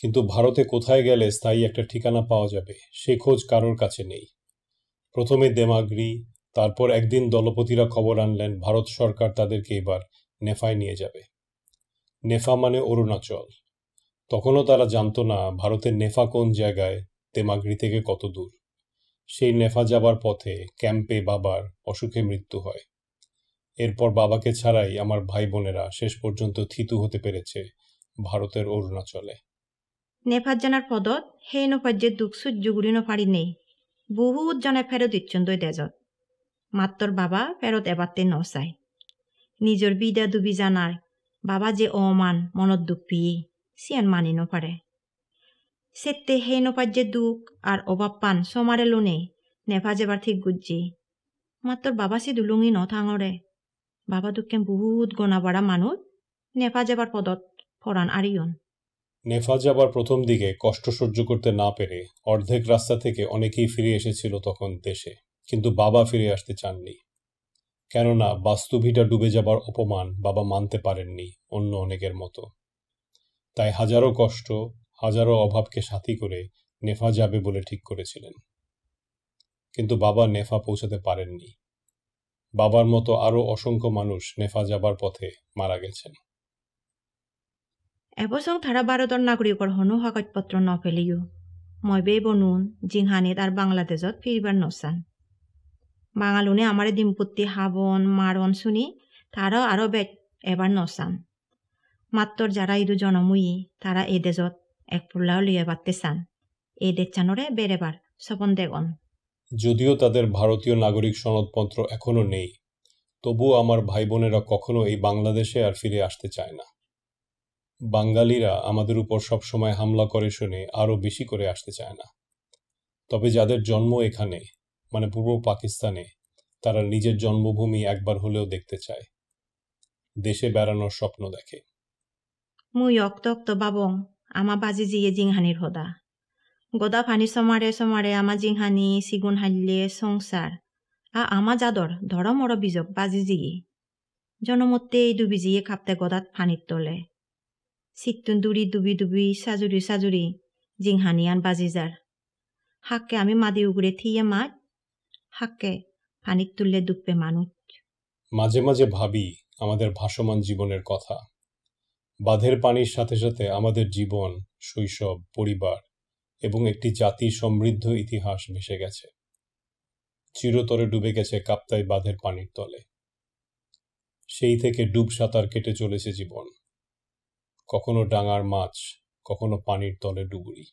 কিন্তু ভারতে কোথায় গেলে স্থায়ী একটা ঠিকানা পাওয়া যাবে সে খোঁজ কারোর কাছে নেই প্রথমে দেমাগ্রি তারপর একদিন দলপতিরা খবর আনলেন ভারত সরকার তাদেরকে এবার নেফায় নিয়ে যাবে নেফা মানে অরুণাচল তখনও তারা জানতো না ভারতের নেফা কোন জায়গায় দেমাগ্রি থেকে কত দূর সেই নেফা যাবার পথে ক্যাম্পে বাবার অসুখে মৃত্যু হয় এরপর বাবাকে ছাড়াই আমার ভাই বোনেরা শেষ পর্যন্ত থিতু হতে পেরেছে ভারতের অরুণাচলে নেফাত জানার পদত হে নফাজ্যে দুঃখ সহ্য গুড়ি নেই বহুত জনে ফেরত ইচ্ছন দই দেজত মাত্তর বাবা ফেরত এবারতে নচায় নিজের বিদা দুবি জানার বাবা যে অমান মনত দুঃখ পিয়ে সিয়ান মানি নপারে sette দুঃখ আর অভাব পান সমারে লোনে lune যেবার ঠিক গুজি মাত্র বাবা সে দুলুঙি ন থাঙরে বাবা দুঃখে বহুত গনা বাড়া মানুষ নেফা যাবার পদত ফরান আরিয়ন নেফা যাবার প্রথম দিকে কষ্ট সহ্য করতে না পেরে অর্ধেক রাস্তা থেকে অনেকেই ফিরে এসেছিল তখন দেশে কিন্তু বাবা ফিরে আসতে চাননি কেননা বাস্তুভিটা ডুবে যাবার অপমান বাবা মানতে পারেননি অন্য অনেকের মতো তাই হাজারো কষ্ট হাজারো অভাবকে সাথী করে নেফা যাবে বলে ঠিক করেছিলেন কিন্তু বাবা নেফা পৌঁছাতে পারেননি বাবার মতো আরও অসংখ্য মানুষ নেফা যাবার পথে মারা গেছেন এবছৰ ধাৰা ভাৰতৰ নাগৰিকৰ হনু কাগজ পত্ৰ নফেলিও মই বে বনুন জিংহানিত তার বাংলাদেশত ফিৰিবাৰ নচান বাঙালুনে আমাৰ ডিম্পত্তি হাবন মাৰণ শুনি তাৰাও আৰু বেগ এবাৰ নচান মাত্ৰ যাৰা ইদু জনমুই তাৰা এই দেশত একপুরলাউলিয়ে চান এই দেচ্ছানোরে বেড়েবার সপন দেগন যদিও তাদের ভারতীয় নাগরিক সনদপত্র এখনও নেই তবুও আমার ভাই বোনেরা কখনো এই বাংলাদেশে আর ফিরে আসতে চায় না বাঙালিরা আমাদের উপর সবসময় হামলা করে শুনে আরও বেশি করে আসতে চায় না তবে যাদের জন্ম এখানে মানে পূর্ব পাকিস্তানে তারা নিজের জন্মভূমি একবার হলেও দেখতে চায় দেশে বেড়ানোর স্বপ্ন দেখে মুই অক্ত অক্ত বাবং ama বাজি জিয়ে jinghanir hoda. গদা phani সমারে somare ama জিংহানি সিগুন হালিলে সংসার আ আমা জাদর ধরমর বিজক বাজিজিয়ে জনমতে এই জিয়ে খাপতে গদাত ফানির তলে সিকটুন দুরি ডুবি ডুবি সাজুরি সাজুরি বাজি যার হাককে আমি মাদি উগড়ে থিয়ে মাত হাককে ফানিক তুললে দুপ্পে মানুষ মাঝে মাঝে ভাবি আমাদের ভাসমান জীবনের কথা বাঁধের পানির সাথে সাথে আমাদের জীবন শৈশব পরিবার এবং একটি জাতির সমৃদ্ধ ইতিহাস ভেসে গেছে চিরতরে ডুবে গেছে কাপ্তাই বাঁধের পানির তলে সেই থেকে ডুব সাঁতার কেটে চলেছে জীবন কখনো ডাঙার মাছ কখনো পানির তলে ডুবুরি